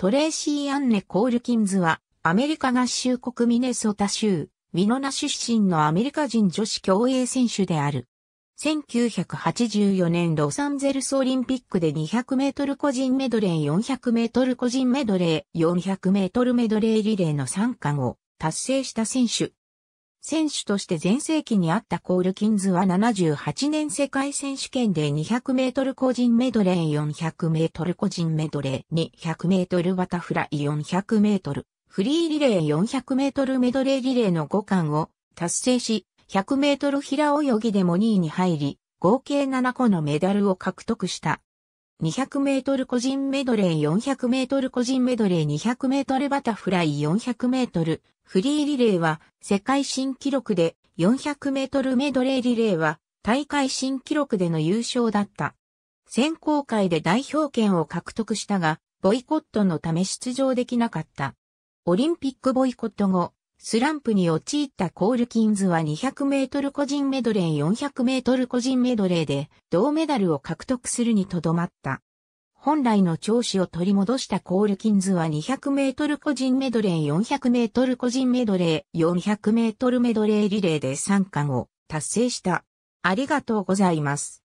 トレーシー・アンネ・コールキンズは、アメリカ合衆国ミネソタ州、ミノナ出身のアメリカ人女子競泳選手である。1984年ロサンゼルスオリンピックで200メートル個人メドレー400メートル個人メドレー400メートルメドレーリレーの3冠を達成した選手。選手として前世紀にあったコールキンズは78年世界選手権で200メートル個人メドレー400メートル個人メドレー200メートルバタフライ400メートルフリーリレー400メートルメドレーリレーの5冠を達成し100メートル平泳ぎでも2位に入り合計7個のメダルを獲得した。200メートル個人メドレー400メートル個人メドレー200メートルバタフライ400メートルフリーリレーは世界新記録で400メートルメドレーリレーは大会新記録での優勝だった。選考会で代表権を獲得したが、ボイコットのため出場できなかった。オリンピックボイコット後、スランプに陥ったコールキンズは200メートル個人メドレー400メートル個人メドレーで銅メダルを獲得するにとどまった。本来の調子を取り戻したコールキンズは200メートル個人メドレー400メートル個人メドレー400メートルメドレーリレーで3冠を達成した。ありがとうございます。